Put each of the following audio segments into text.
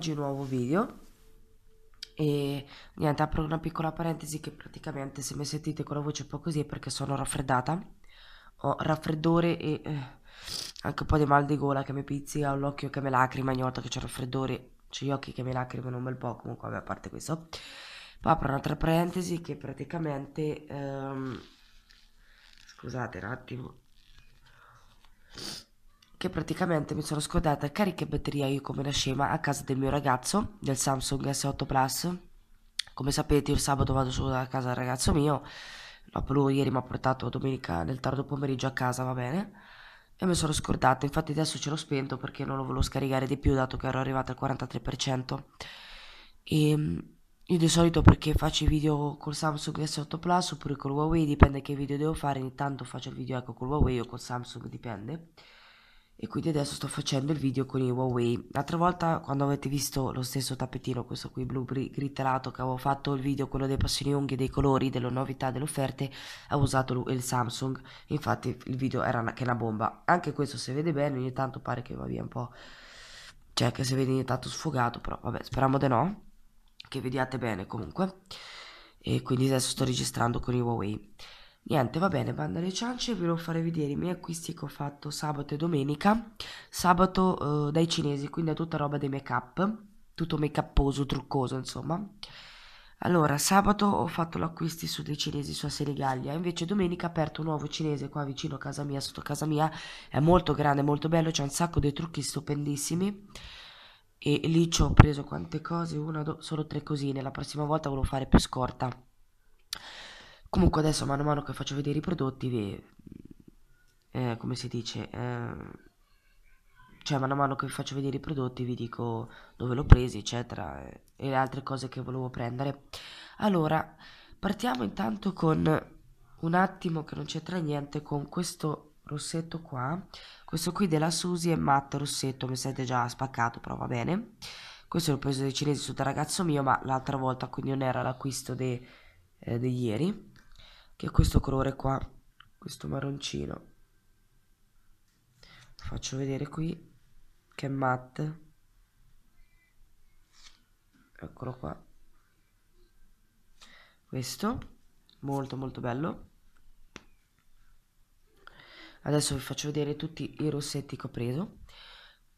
oggi un nuovo video e niente apro una piccola parentesi che praticamente se mi sentite con la voce un po' così è perché sono raffreddata ho raffreddore e eh, anche un po' di mal di gola che mi pizzica ho l'occhio che mi lacrima ogni volta che c'è raffreddore c'è gli occhi che mi lacrimano un bel po' comunque vabbè, a parte questo poi apro un'altra parentesi che praticamente ehm, scusate un attimo che praticamente mi sono scordata carica in batteria io come una scema a casa del mio ragazzo del Samsung S8 Plus. Come sapete, io il sabato vado solo da casa del ragazzo mio. No, lui ieri mi ha portato domenica nel tardo pomeriggio a casa, va bene. E mi sono scordata, infatti adesso ce l'ho spento perché non lo volevo scaricare di più dato che ero arrivata al 43%. E ehm, io di solito perché faccio i video col Samsung S8 Plus oppure col Huawei, dipende che video devo fare, intanto faccio il video ecco col Huawei o col Samsung, dipende e quindi adesso sto facendo il video con i Huawei l'altra volta quando avete visto lo stesso tappetino questo qui blu grittelato che avevo fatto il video quello dei passioni unghie dei colori delle novità delle offerte avevo usato il Samsung infatti il video era una, che una bomba anche questo se vede bene ogni tanto pare che va via un po' cioè che se vede ogni tanto sfogato però vabbè speriamo di no che vediate bene comunque e quindi adesso sto registrando con i Huawei Niente, va bene, banda alle ciance, vi volevo fare vedere i miei acquisti che ho fatto sabato e domenica. Sabato eh, dai cinesi, quindi è tutta roba dei make-up, tutto make-upposo, truccoso, insomma. Allora, sabato ho fatto l'acquisto su dei cinesi su Senigallia, invece domenica ho aperto un nuovo cinese qua vicino a casa mia, sotto casa mia, è molto grande, molto bello, c'è un sacco di trucchi stupendissimi e lì ci ho preso quante cose, una, due, solo tre cosine, la prossima volta volevo fare più scorta. Comunque adesso mano a mano che faccio vedere i prodotti, vi, eh, come si dice, eh, cioè mano a mano che vi faccio vedere i prodotti vi dico dove l'ho preso eccetera, eh, e le altre cose che volevo prendere. Allora, partiamo intanto con un attimo che non c'entra niente con questo rossetto qua, questo qui della Susi è matte rossetto, mi siete già spaccato, però va bene. Questo l'ho preso dai cinesi su da ragazzo mio, ma l'altra volta, quindi non era l'acquisto de, eh, di ieri che è questo colore qua questo marroncino faccio vedere qui che è matte eccolo qua questo molto molto bello adesso vi faccio vedere tutti i rossetti che ho preso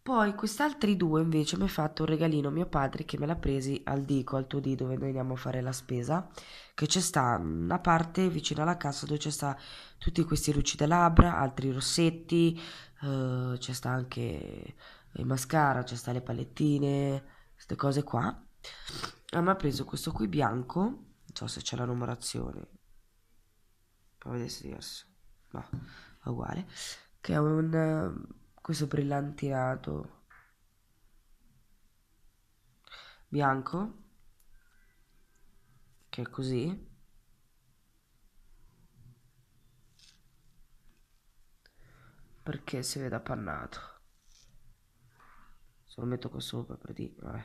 poi quest'altri due invece mi ha fatto un regalino mio padre che me l'ha presi al Dico, al tuo D dove noi andiamo a fare la spesa, che c'è sta una parte vicino alla cassa dove c'è sta tutti questi labbra, altri rossetti, eh, c'è sta anche il mascara, c'è sta le palettine, queste cose qua. E mi ha preso questo qui bianco, non so se c'è la numerazione, provo a vedere se è diverso, no, uguale, che è un questo brillantinato bianco che è così perché si vede appannato se lo metto qua sopra per dire vabbè.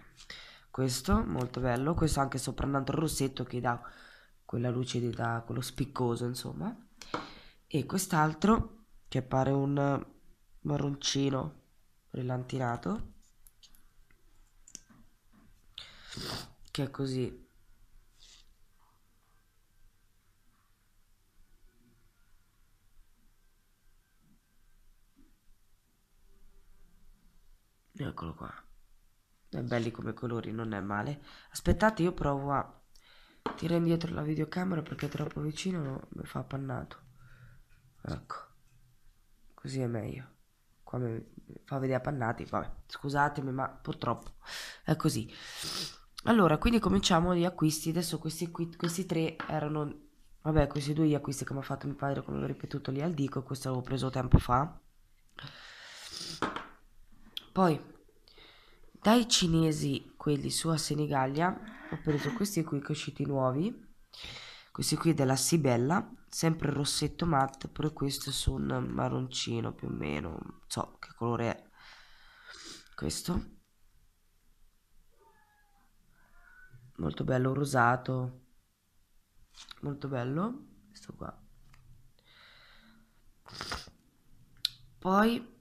questo molto bello questo anche sopra un altro rossetto che dà quella lucidità quello spiccoso insomma e quest'altro che appare un marroncino brillantinato che è così Eccolo qua. È belli come colori, non è male. Aspettate, io provo a tirare indietro la videocamera perché troppo vicino mi fa appannato. Ecco. Così è meglio qua mi fa vedere appannati, vabbè, scusatemi, ma purtroppo è così. Allora, quindi cominciamo gli acquisti. Adesso questi, qui, questi tre erano, vabbè, questi due gli acquisti che mi ha fatto mio padre, come ho ripetuto lì al dico, questo l'avevo preso tempo fa. Poi, dai cinesi, quelli su a Senigallia, ho preso questi qui che sono usciti nuovi, questi qui della Sibella, sempre rossetto matte, pure questo su un marroncino più o meno, non so che colore è questo. Molto bello, rosato, molto bello, questo qua. Poi,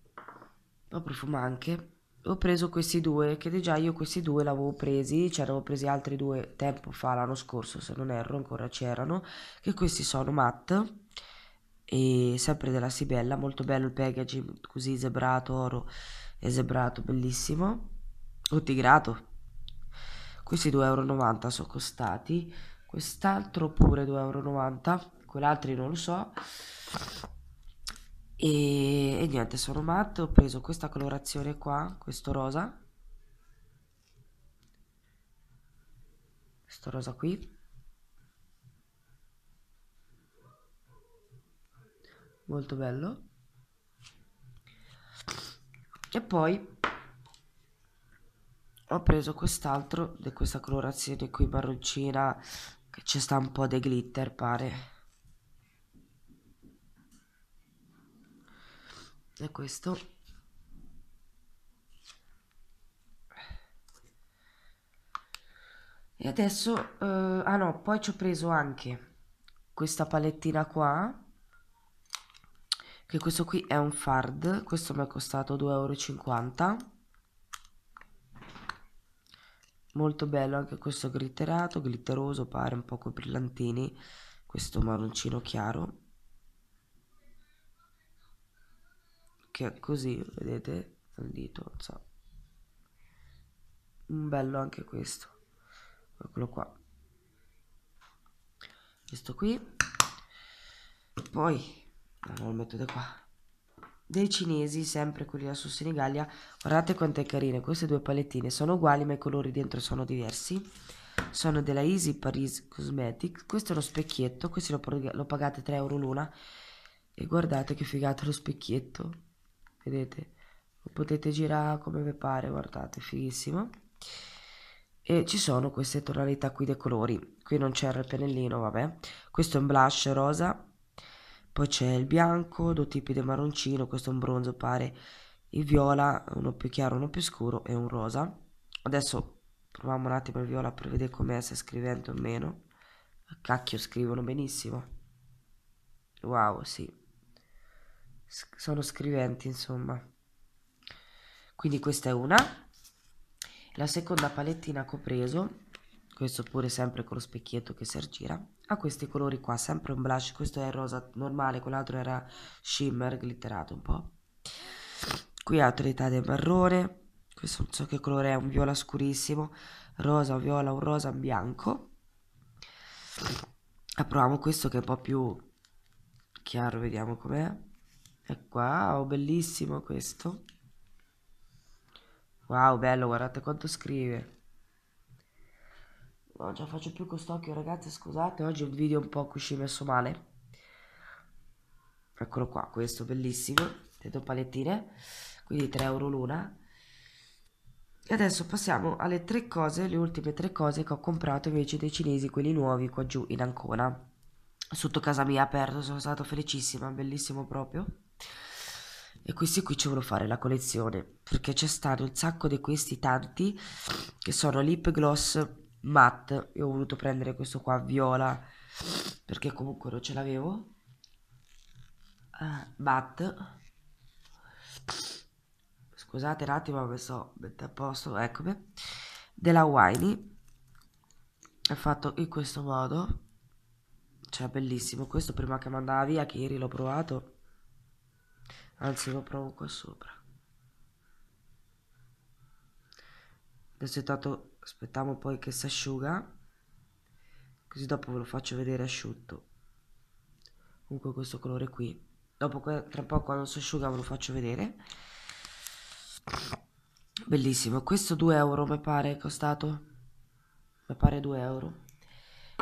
lo profumo anche ho preso questi due, che già io questi due l'avevo presi, c'erano presi altri due tempo fa, l'anno scorso se non erro, ancora c'erano, che questi sono matte, e sempre della Sibella, molto bello il packaging, così zebrato, oro e zebrato, bellissimo, o tigrato, questi 2,90 euro sono costati, quest'altro pure 2,90 euro, quell'altro non lo so, e, e niente, sono matto ho preso questa colorazione qua, questo rosa, questo rosa qui, molto bello, e poi ho preso quest'altro, di questa colorazione qui marroncina, che ci sta un po' di glitter pare. è questo e adesso eh, ah no poi ci ho preso anche questa palettina qua che questo qui è un fard questo mi è costato 2,50 euro molto bello anche questo glitterato glitteroso pare un po' con brillantini questo marroncino chiaro che così vedete il dito so. un bello anche questo eccolo qua questo qui poi lo metto qua dei cinesi, sempre quelli da su Senigallia. Guardate quanto è carino, queste due palettine sono uguali ma i colori dentro sono diversi. Sono della Easy Paris Cosmetics, questo è lo specchietto, questo lo, lo pagate 3 euro l'una. E guardate che figata lo specchietto vedete lo potete girare come vi pare guardate fighissimo e ci sono queste tonalità qui dei colori qui non c'era il pennellino vabbè questo è un blush rosa poi c'è il bianco due tipi di marroncino questo è un bronzo pare il viola uno più chiaro uno più scuro e un rosa adesso proviamo un attimo il viola per vedere com'è se scrivendo o meno cacchio scrivono benissimo wow sì sono scriventi insomma quindi questa è una la seconda palettina che ho preso questo pure sempre con lo specchietto che si aggira ha questi colori qua sempre un blush questo è rosa normale quell'altro era shimmer glitterato un po' qui ha tonalità del marrone questo non so che colore è un viola scurissimo rosa un viola un rosa un bianco e proviamo questo che è un po' più chiaro vediamo com'è wow bellissimo questo wow bello guardate quanto scrive non ce la faccio più con st'occhio ragazzi scusate oggi è un video un po' così messo male eccolo qua questo bellissimo detto palettine quindi 3 euro l'una e adesso passiamo alle tre cose le ultime tre cose che ho comprato invece dei cinesi quelli nuovi qua giù in Ancona sotto casa mia aperto sono stato felicissima bellissimo proprio e questi qui ci voglio fare la collezione perché c'è stato un sacco di questi tanti che sono lip gloss matte Io ho voluto prendere questo qua viola perché comunque non ce l'avevo uh, matte scusate un attimo ho messo metto a posto eccomi della Winey è fatto in questo modo cioè bellissimo questo prima che mandava via che ieri l'ho provato anzi lo provo qua sopra L'acettato aspettiamo poi che si asciuga così dopo ve lo faccio vedere asciutto comunque questo colore qui dopo tra poco quando si asciuga ve lo faccio vedere bellissimo questo 2 euro mi pare costato mi pare 2 euro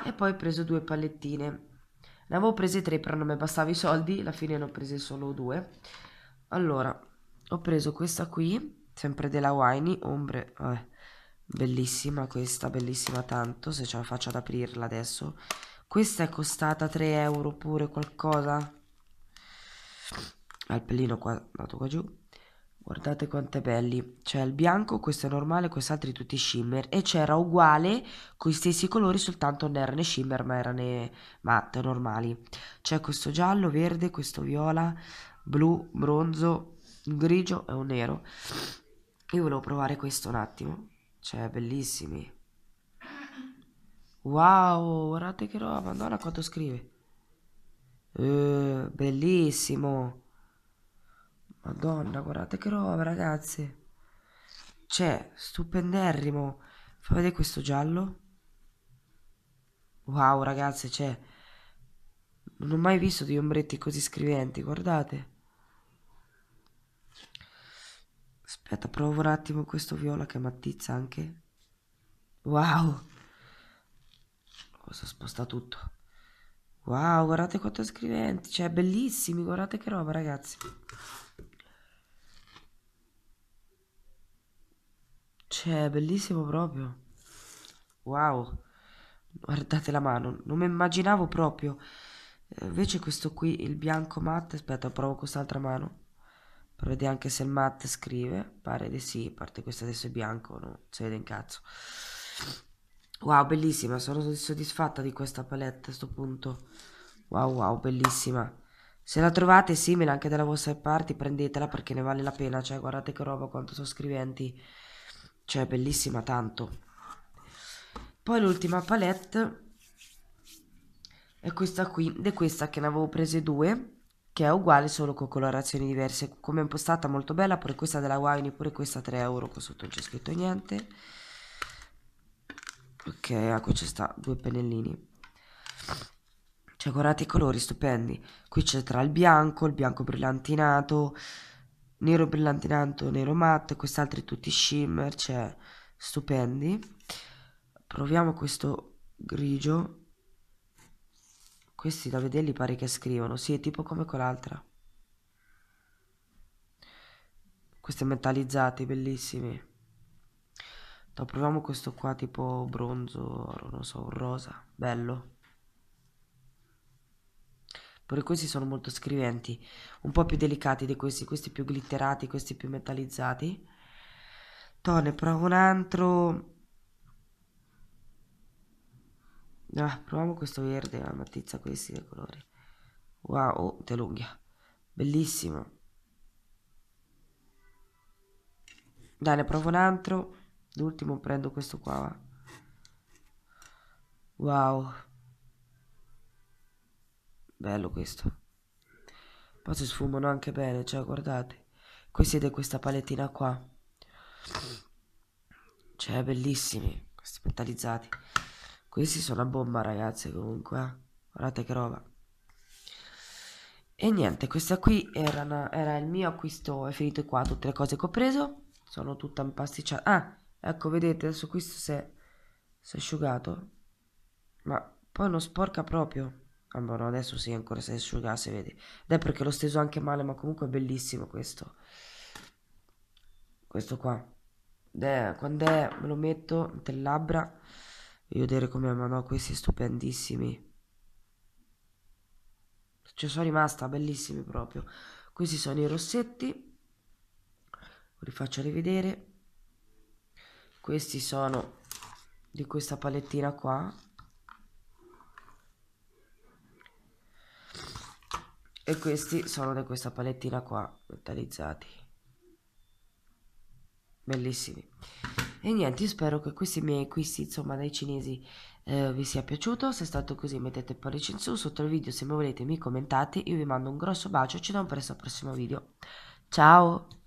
e poi ho preso due pallettine ne avevo prese tre, però non mi bastava i soldi. Alla fine ne ho prese solo due. Allora, ho preso questa qui, sempre della Winey, ombre, vabbè, bellissima questa, bellissima tanto, se ce la faccio ad aprirla adesso. Questa è costata 3 euro pure qualcosa. Al pelino qua, dato qua giù. Guardate quanto è belli. C'è il bianco, questo è normale, quest'altro tutti shimmer. E c'era uguale con i stessi colori, soltanto non erano shimmer, ma erano matte, normali. C'è questo giallo, verde, questo viola, blu, bronzo, un grigio e un nero. Io volevo provare questo un attimo. Cioè, bellissimi. Wow, guardate che roba, madonna quanto scrive. Eh, bellissimo. Madonna, guardate che roba, ragazzi. Cioè, stupenderrimo. Fa vedere questo giallo. Wow, ragazzi, cioè... Non ho mai visto degli ombretti così scriventi, guardate. Aspetta, provo un attimo questo viola che mattizza anche. Wow. Cosa sposta tutto. Wow, guardate quanto scriventi, cioè bellissimi, guardate che roba, ragazzi. Cioè, bellissimo proprio. Wow. Guardate la mano, non mi immaginavo proprio. Eh, invece questo qui, il bianco matte, aspetta, provo quest'altra mano. Per vedere anche se il matte scrive. Pare di sì, a parte questo adesso è bianco, non si vede in cazzo. Wow, bellissima, sono soddisfatta di questa palette a sto punto. Wow, wow, bellissima. Se la trovate simile anche dalla vostra parte, prendetela perché ne vale la pena. Cioè, guardate che roba, quanto sono scriventi cioè bellissima tanto poi l'ultima palette è questa qui ed è questa che ne avevo prese due che è uguale solo con colorazioni diverse come impostata molto bella pure questa della Wine pure questa 3 euro qua sotto non c'è scritto niente ok ah, qui sta due pennellini cioè guardate i colori stupendi qui c'è tra il bianco il bianco brillantinato nero brillantinanto, nero matte, quest'altro è tutti shimmer, cioè stupendi. Proviamo questo grigio. Questi da vederli pare che scrivono, sì, è tipo come quell'altra. Questi metallizzati, bellissimi. No, proviamo questo qua tipo bronzo, non so, un rosa, bello. Pure questi sono molto scriventi, un po' più delicati di questi, questi più glitterati, questi più metallizzati. Tone, provo un altro. Ah, proviamo questo verde, la matizza questi dei colori. Wow, oh, te lunghia. Bellissimo. Dai, ne provo un altro. L'ultimo prendo questo qua. Wow. Bello questo. Poi si sfumano anche bene, cioè guardate. Qui siete questa palettina qua. Cioè, bellissimi questi metalizzati. Questi sono a bomba, ragazze, comunque. Eh. Guardate che roba. E niente, questa qui era, una, era, il mio acquisto, è finito qua, tutte le cose che ho preso. Sono tutta impasticciata. Ah, ecco, vedete, adesso questo si è, si è asciugato. Ma poi non sporca proprio. Cambiano adesso sì, ancora si asciuga, si vede. Ed è perché l'ho steso anche male, ma comunque è bellissimo questo. Questo qua. È, quando è, me lo metto nelle labbra. Voglio vedere come ma no, questi stupendissimi. Ci sono rimasta, bellissimi proprio. Questi sono i rossetti. Vi faccio rivedere. Questi sono di questa palettina qua e questi sono da questa palettina qua metallizzati bellissimi e niente spero che questi miei acquisti insomma dai cinesi eh, vi sia piaciuto se è stato così mettete il pollice in su sotto il video se mi volete mi commentate io vi mando un grosso bacio ci vediamo presto al prossimo video ciao